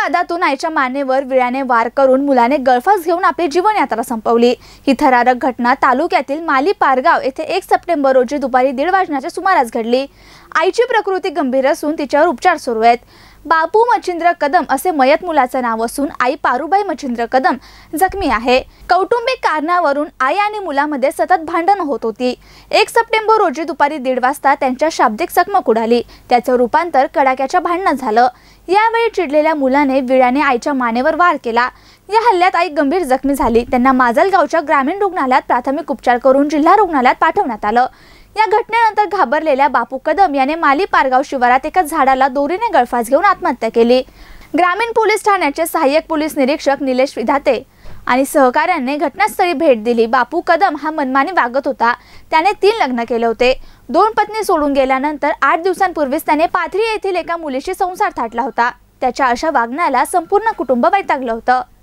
वादातून आईच्या मानेवर विळ्याने वार करून मुलाने गळफास घेऊन आपली जीवनयात्रा संपवली ही थरारक घटना तालुक्यातील माली पारगाव येथे एक सप्टेंबर रोजी दुपारी दीड वाजण्याच्या सुमारास घडली आईची प्रकृती गंभीर असून तिच्यावर उपचार सुरू आहेत बापू मच्छिंद्र कदम असे मयत मुलाचं नाव असून आई पारुबाई मच्छिंद्र कदम जखमी आहे कौटुंबिक कारणावरून आई आणि मुलामध्ये सतत भांडण होत होती एक सप्टेंबर रोजी दुपारी दीड वाजता त्यांच्या शाब्दिक चकमक उडाली त्याचं रूपांतर कडाक्याच्या भांडणात झालं यावेळी चिडलेल्या मुलाने विळ्याने आईच्या मानेवर वार केला या हल्ल्यात आई गंभीर जखमी झाली त्यांना माजलगावच्या ग्रामीण रुग्णालयात प्राथमिक उपचार करून जिल्हा रुग्णालयात पाठवण्यात आलं या घटनेनंतर घाबरलेल्या बापू कदम याने माली पारगाव शिवारात एका झाडाला दोरीने गळफास घेऊन आत्महत्या केली ग्रामीण पोलीस ठाण्याचे सहाय्यक पोलीस निरीक्षक निलेश विधाते आणि सहकाऱ्यांनी घटनास्थळी भेट दिली बापू कदम हा मनमानी वागत होता त्याने तीन लग्न केले होते दोन पत्नी सोडून गेल्यानंतर आठ दिवसांपूर्वीच त्याने पाथरी येथील एका मुलीशी संसार थाटला होता त्याच्या अशा वागण्याला संपूर्ण कुटुंब वैतागलं होतं